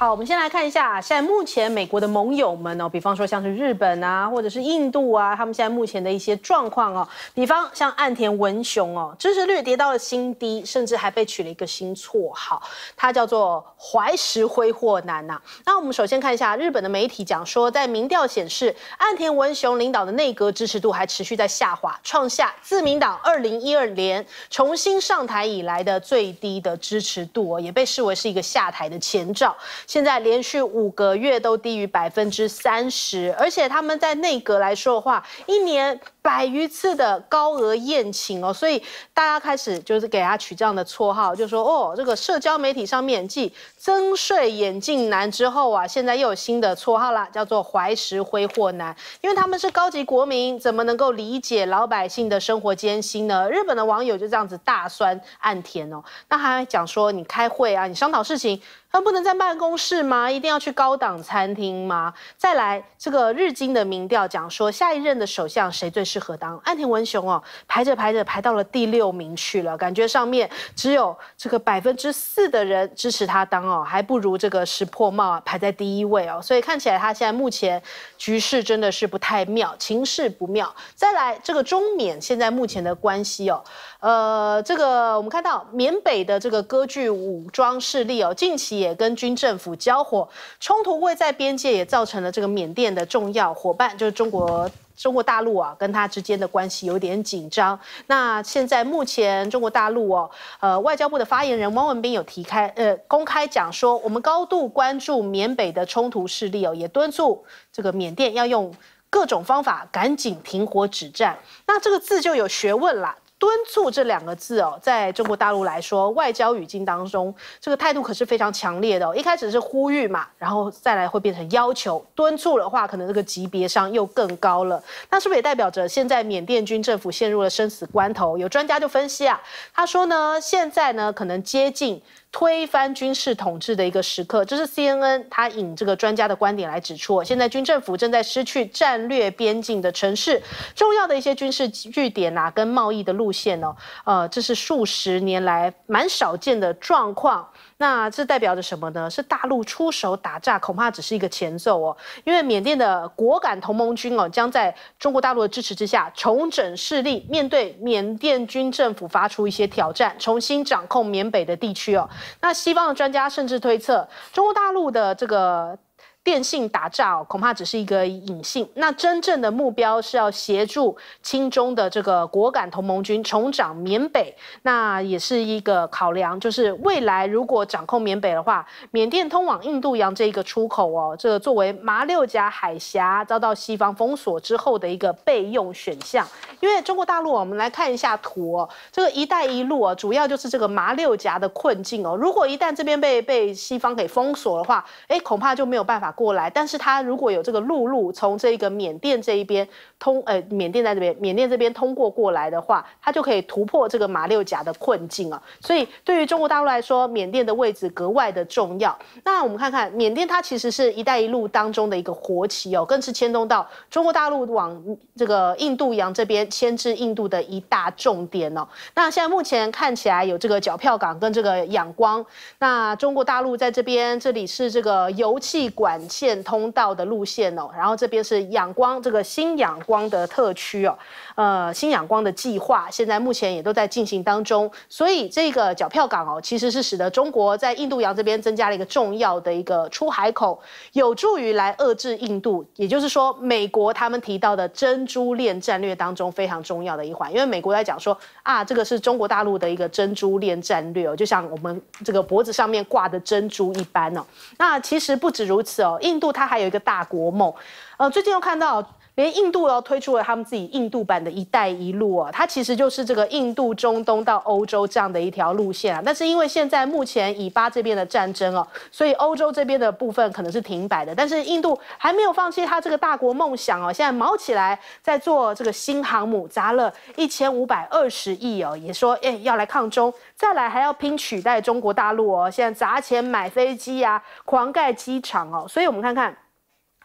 好，我们先来看一下，现在目前美国的盟友们哦，比方说像是日本啊，或者是印度啊，他们现在目前的一些状况哦，比方像岸田文雄哦，支持率跌到了新低，甚至还被取了一个新绰号，他叫做“怀石挥霍男”呐。那我们首先看一下日本的媒体讲说，在民调显示，岸田文雄领导的内阁支持度还持续在下滑，创下自民党二零一二年重新上台以来的最低的支持度，哦，也被视为是一个下台的前兆。现在连续五个月都低于百分之三十，而且他们在内阁来说的话，一年。百余次的高额宴请哦，所以大家开始就是给他取这样的绰号，就说哦，这个社交媒体上面继“增税眼镜男”之后啊，现在又有新的绰号啦，叫做“怀石挥霍男”。因为他们是高级国民，怎么能够理解老百姓的生活艰辛呢？日本的网友就这样子大酸暗甜哦，那还讲说你开会啊，你商讨事情，他不能在办公室吗？一定要去高档餐厅吗？再来，这个日经的民调讲说，下一任的首相谁最适？适合当安田文雄哦，排着排着排到了第六名去了，感觉上面只有这个百分之四的人支持他当哦，还不如这个石破茂啊排在第一位哦，所以看起来他现在目前局势真的是不太妙，情势不妙。再来这个中缅现在目前的关系哦。呃，这个我们看到缅北的这个割据武装势力哦，近期也跟军政府交火，冲突位在边界，也造成了这个缅甸的重要伙伴就是中国中国大陆啊，跟他之间的关系有点紧张。那现在目前中国大陆哦，呃，外交部的发言人汪文斌有提开呃公开讲说，我们高度关注缅北的冲突势力哦，也敦促这个缅甸要用各种方法赶紧停火止战。那这个字就有学问啦。敦促这两个字哦，在中国大陆来说，外交语境当中，这个态度可是非常强烈的。一开始是呼吁嘛，然后再来会变成要求。敦促的话，可能这个级别上又更高了。那是不是也代表着现在缅甸军政府陷入了生死关头？有专家就分析啊，他说呢，现在呢可能接近。推翻军事统治的一个时刻，这是 C N N 他引这个专家的观点来指出哦。现在军政府正在失去战略边境的城市，重要的一些军事据点啊，跟贸易的路线哦，呃，这是数十年来蛮少见的状况。那这代表着什么呢？是大陆出手打战，恐怕只是一个前奏哦。因为缅甸的果敢同盟军哦，将在中国大陆的支持之下重整势力，面对缅甸军政府发出一些挑战，重新掌控缅北的地区哦。那西方的专家甚至推测，中国大陆的这个。电信打诈哦，恐怕只是一个隐性。那真正的目标是要协助清中的这个果敢同盟军重掌缅北，那也是一个考量。就是未来如果掌控缅北的话，缅甸通往印度洋这一个出口哦，这个作为马六甲海峡遭到西方封锁之后的一个备用选项。因为中国大陆，我们来看一下图，哦，这个“一带一路”啊，主要就是这个马六甲的困境哦。如果一旦这边被被西方给封锁的话，哎，恐怕就没有办法。过来，但是它如果有这个陆路从这个缅甸这一边通，呃，缅甸在这边，缅甸这边通过过来的话，它就可以突破这个马六甲的困境啊。所以对于中国大陆来说，缅甸的位置格外的重要。那我们看看缅甸，它其实是一带一路当中的一个活棋哦，更是牵动到中国大陆往这个印度洋这边牵制印度的一大重点哦。那现在目前看起来有这个皎票港跟这个仰光，那中国大陆在这边，这里是这个油气管。线通道的路线哦，然后这边是仰光这个新仰光的特区哦，呃新仰光的计划现在目前也都在进行当中，所以这个缴票港哦，其实是使得中国在印度洋这边增加了一个重要的一个出海口，有助于来遏制印度，也就是说美国他们提到的珍珠链战略当中非常重要的一环，因为美国在讲说啊，这个是中国大陆的一个珍珠链战略哦，就像我们这个脖子上面挂的珍珠一般哦，那其实不止如此哦。印度它还有一个大国梦，呃，最近又看到。连印度哦推出了他们自己印度版的一带一路哦，它其实就是这个印度中东到欧洲这样的一条路线啊。但是因为现在目前以巴这边的战争哦，所以欧洲这边的部分可能是停摆的。但是印度还没有放弃他这个大国梦想哦，现在毛起来在做这个新航母，砸了一千五百二十亿哦，也说哎要来抗中，再来还要拼取代中国大陆哦，现在砸钱买飞机啊，狂盖机场哦，所以我们看看。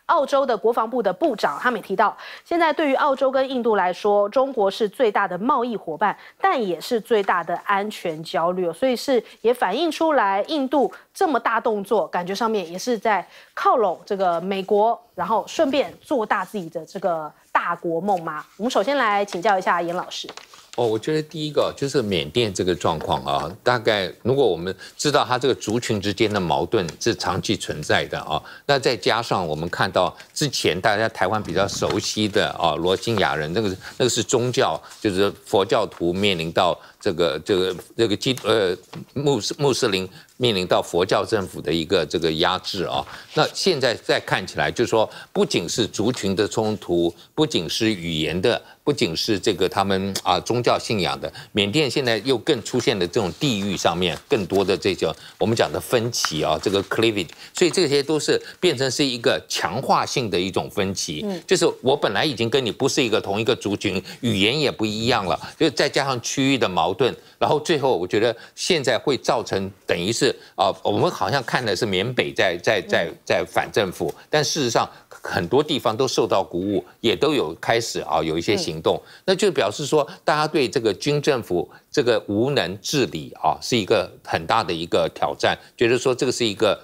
澳洲的国防部的部长，他们也提到，现在对于澳洲跟印度来说，中国是最大的贸易伙伴，但也是最大的安全焦虑所以是也反映出来，印度这么大动作，感觉上面也是在靠拢这个美国，然后顺便做大自己的这个大国梦嘛。我们首先来请教一下严老师。哦，我觉得第一个就是缅甸这个状况啊，大概如果我们知道它这个族群之间的矛盾是长期存在的啊，那再加上我们看到之前大家台湾比较熟悉的啊，罗兴亚人，那个那个是宗教，就是佛教徒面临到。这个这个这个基呃穆斯穆斯林面临到佛教政府的一个这个压制啊，那现在再看起来，就是说不仅是族群的冲突，不仅是语言的，不仅是这个他们啊宗教信仰的，缅甸现在又更出现了这种地域上面更多的这种我们讲的分歧啊，这个 clivity，所以这些都是变成是一个强化性的一种分歧，嗯，就是我本来已经跟你不是一个同一个族群，语言也不一样了，就再加上区域的矛。矛盾，然后最后我觉得现在会造成等于是啊，我们好像看的是缅北在在在在反政府，但事实上很多地方都受到鼓舞，也都有开始啊有一些行动，那就表示说大家对这个军政府这个无能治理啊是一个很大的一个挑战，觉得说这个是一个。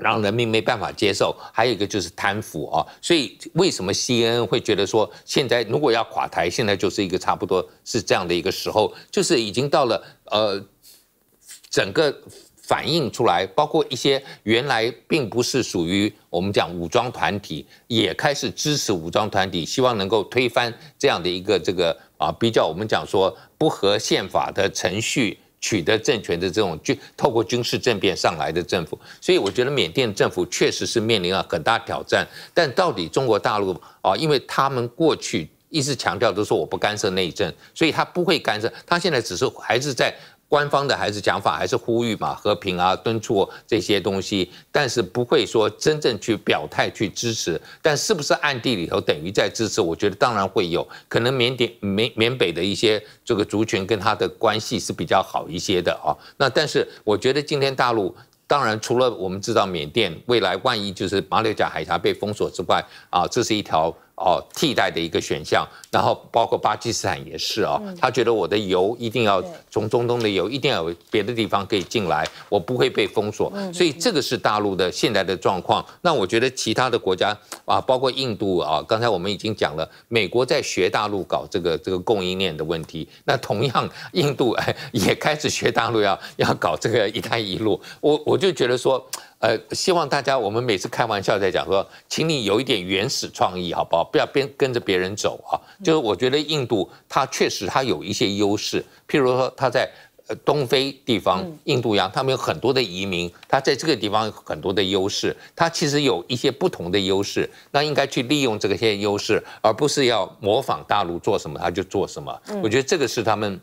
让人民没办法接受，还有一个就是贪腐啊，所以为什么 CNN 会觉得说，现在如果要垮台，现在就是一个差不多是这样的一个时候，就是已经到了呃，整个反映出来，包括一些原来并不是属于我们讲武装团体，也开始支持武装团体，希望能够推翻这样的一个这个啊，比较我们讲说不合宪法的程序。取得政权的这种军，透过军事政变上来的政府，所以我觉得缅甸政府确实是面临了很大挑战。但到底中国大陆啊，因为他们过去一直强调都说我不干涉内政，所以他不会干涉，他现在只是还是在。官方的还是讲法，还是呼吁嘛，和平啊，敦促这些东西，但是不会说真正去表态去支持，但是不是暗地里头等于在支持？我觉得当然会有，可能缅甸缅缅北的一些这个族群跟他的关系是比较好一些的啊。那但是我觉得今天大陆当然除了我们知道缅甸未来万一就是马六甲海峡被封锁之外啊，这是一条。哦，替代的一个选项，然后包括巴基斯坦也是啊，他觉得我的油一定要从中东的油一定要有别的地方可以进来，我不会被封锁，所以这个是大陆的现在的状况。那我觉得其他的国家啊，包括印度啊，刚才我们已经讲了，美国在学大陆搞这个这个供应链的问题，那同样印度哎也开始学大陆要要搞这个“一带一路”，我我就觉得说。呃，希望大家我们每次开玩笑在讲说，请你有一点原始创意，好不好？不要边跟着别人走啊。就是我觉得印度它确实它有一些优势，譬如说它在呃东非地方、印度洋，他们有很多的移民，它在这个地方有很多的优势，它其实有一些不同的优势，那应该去利用这些优势，而不是要模仿大陆做什么他就做什么。我觉得这个是他们。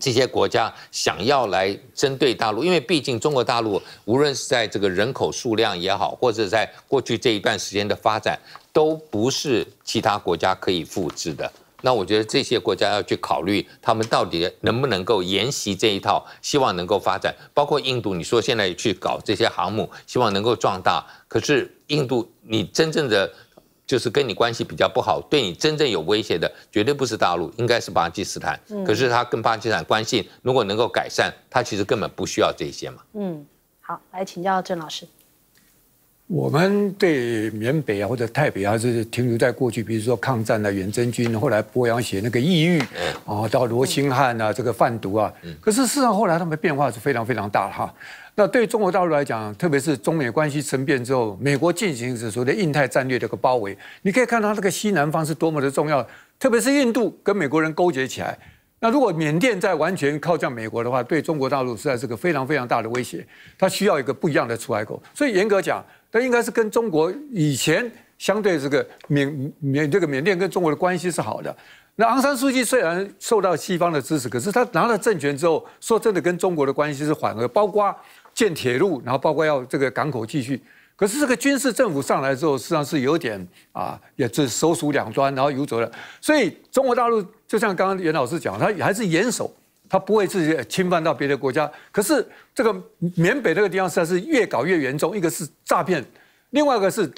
这些国家想要来针对大陆，因为毕竟中国大陆无论是在这个人口数量也好，或者在过去这一段时间的发展，都不是其他国家可以复制的。那我觉得这些国家要去考虑，他们到底能不能够沿袭这一套，希望能够发展。包括印度，你说现在去搞这些航母，希望能够壮大，可是印度你真正的。就是跟你关系比较不好，对你真正有威胁的绝对不是大陆，应该是巴基斯坦。可是他跟巴基斯坦关系如果能够改善，他其实根本不需要这些嘛。嗯，好，来请教郑老师。我们对缅北啊或者泰北啊，是停留在过去，比如说抗战啊、远征军，后来波阳写那个抑域，啊，到罗兴汉啊，这个贩毒啊，可是事实上后来他们变化是非常非常大哈。那对中国大陆来讲，特别是中美关系生变之后，美国进行所谓的印太战略的一个包围，你可以看到这个西南方是多么的重要，特别是印度跟美国人勾结起来。那如果缅甸在完全靠向美国的话，对中国大陆实在是个非常非常大的威胁。它需要一个不一样的出海口，所以严格讲。那应该是跟中国以前相对，这个缅缅这个缅甸跟中国的关系是好的。那昂山素季虽然受到西方的支持，可是他拿了政权之后，说真的跟中国的关系是缓和，包括建铁路，然后包括要这个港口继续。可是这个军事政府上来之后，实际上是有点啊，也是手鼠两端，然后游走了。所以中国大陆就像刚刚袁老师讲，他还是严守。他不会自己侵犯到别的国家，可是这个缅北这个地方实际上是越搞越严重。一个是诈骗，另外一个是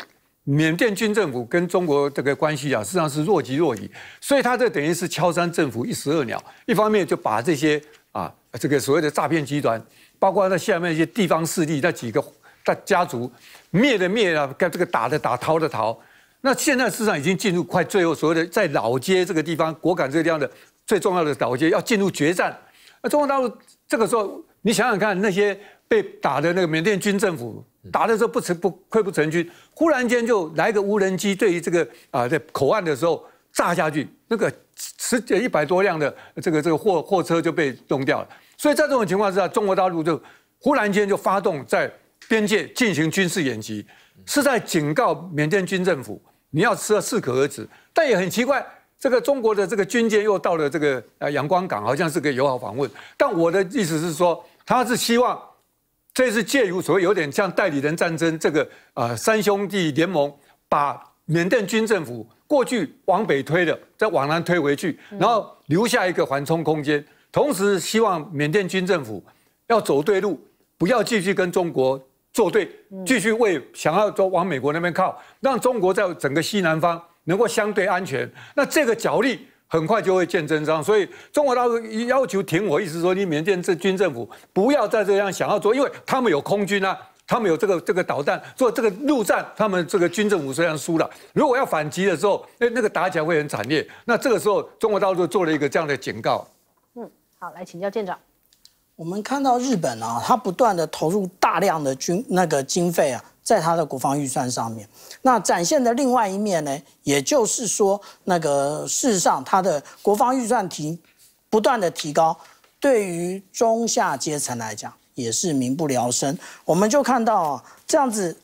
缅甸军政府跟中国这个关系啊，实际上是若即若离。所以他这等于是敲山震虎，一石二鸟。一方面就把这些啊这个所谓的诈骗集团，包括在下面一些地方势力，那几个大家族灭的灭啊，跟这个打的打，逃的逃。那现在市场已经进入快最后所谓的在老街这个地方果敢这个地方的。最重要的导结要进入决战。那中国大陆这个时候，你想想看，那些被打的那个缅甸军政府打的时候不成不溃不成军，忽然间就来个无人机，对于这个啊在口岸的时候炸下去，那个十几一百多辆的这个这个货货车就被弄掉了。所以在这种情况之下，中国大陆就忽然间就发动在边界进行军事演习，是在警告缅甸军政府，你要吃适可而止。但也很奇怪。这个中国的这个军舰又到了这个呃阳光港，好像是个友好访问。但我的意思是说，他是希望，这是借由所谓有点像代理人战争这个呃三兄弟联盟，把缅甸军政府过去往北推的，再往南推回去，然后留下一个缓冲空间。同时希望缅甸军政府要走对路，不要继续跟中国作对，继续为想要走往美国那边靠，让中国在整个西南方。能够相对安全，那这个角力很快就会见真章。所以中国大陆要求停。火，意思说，你缅甸这军政府不要再这样想要做，因为他们有空军啊，他们有这个这个导弹做这个陆战，他们这个军政府虽然输了，如果要反击的时候，那那个打起来会很惨烈。那这个时候，中国陆就做了一个这样的警告。嗯，好，来请教舰长，我们看到日本啊，他不断的投入大量的军那个经费啊。在他的国防预算上面，那展现的另外一面呢，也就是说，那个事实上他的国防预算提不断的提高，对于中下阶层来讲也是民不聊生。我们就看到啊，这样子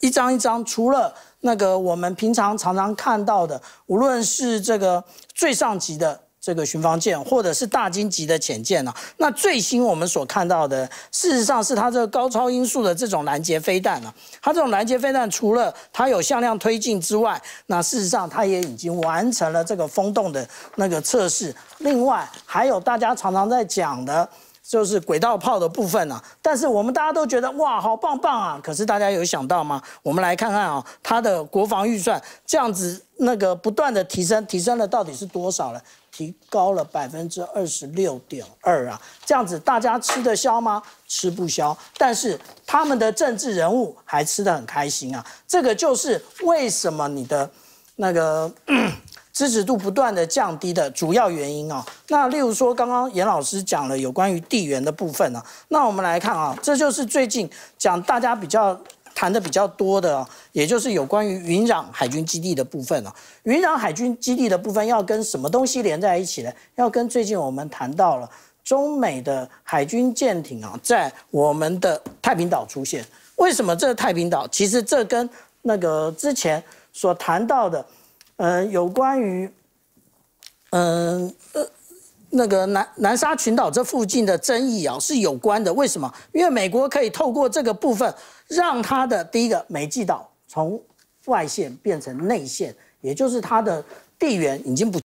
一张一张，除了那个我们平常常常看到的，无论是这个最上级的。这个巡防舰，或者是大金级的潜舰呢？那最新我们所看到的，事实上是它这个高超音速的这种拦截飞弹呢。它这种拦截飞弹，除了它有向量推进之外，那事实上它也已经完成了这个风洞的那个测试。另外，还有大家常常在讲的。就是轨道炮的部分啊，但是我们大家都觉得哇，好棒棒啊！可是大家有想到吗？我们来看看啊，它的国防预算这样子那个不断的提升，提升了到底是多少了？提高了百分之二十六点二啊！这样子大家吃得消吗？吃不消。但是他们的政治人物还吃得很开心啊！这个就是为什么你的那个。支持度不断的降低的主要原因啊，那例如说刚刚严老师讲了有关于地缘的部分啊，那我们来看啊，这就是最近讲大家比较谈的比较多的，也就是有关于云壤海军基地的部分了。云壤海军基地的部分要跟什么东西连在一起呢？要跟最近我们谈到了中美的海军舰艇啊，在我们的太平岛出现。为什么这太平岛？其实这跟那个之前所谈到的。嗯，有关于，嗯，呃，那个南南沙群岛这附近的争议啊，是有关的。为什么？因为美国可以透过这个部分，让它的第一个美济岛从外线变成内线，也就是它的地缘已经不。